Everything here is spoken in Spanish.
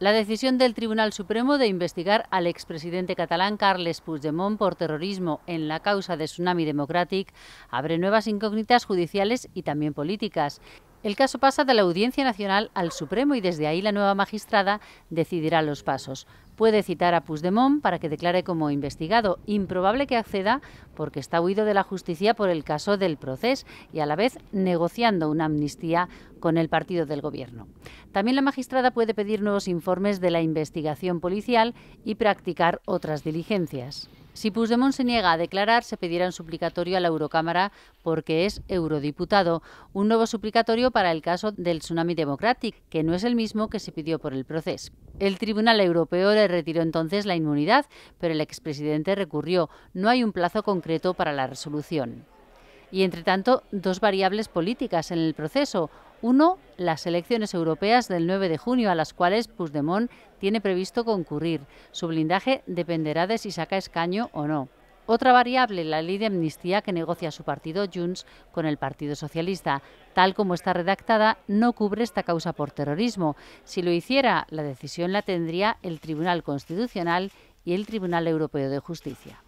La decisión del Tribunal Supremo de investigar al expresidente catalán Carles Puigdemont por terrorismo en la causa de Tsunami Democratic abre nuevas incógnitas judiciales y también políticas. El caso pasa de la Audiencia Nacional al Supremo y desde ahí la nueva magistrada decidirá los pasos. Puede citar a Puigdemont para que declare como investigado, improbable que acceda porque está huido de la justicia por el caso del proceso y a la vez negociando una amnistía con el partido del gobierno. También la magistrada puede pedir nuevos informes de la investigación policial y practicar otras diligencias. Si Puigdemont se niega a declarar, se pedirá un suplicatorio a la Eurocámara porque es eurodiputado. Un nuevo suplicatorio para el caso del tsunami democratic, que no es el mismo que se pidió por el proceso. El Tribunal Europeo le retiró entonces la inmunidad, pero el expresidente recurrió. No hay un plazo concreto para la resolución y, entre tanto, dos variables políticas en el proceso. Uno, las elecciones europeas del 9 de junio, a las cuales Puigdemont tiene previsto concurrir. Su blindaje dependerá de si saca escaño o no. Otra variable, la ley de amnistía que negocia su partido Junts con el Partido Socialista. Tal como está redactada, no cubre esta causa por terrorismo. Si lo hiciera, la decisión la tendría el Tribunal Constitucional y el Tribunal Europeo de Justicia.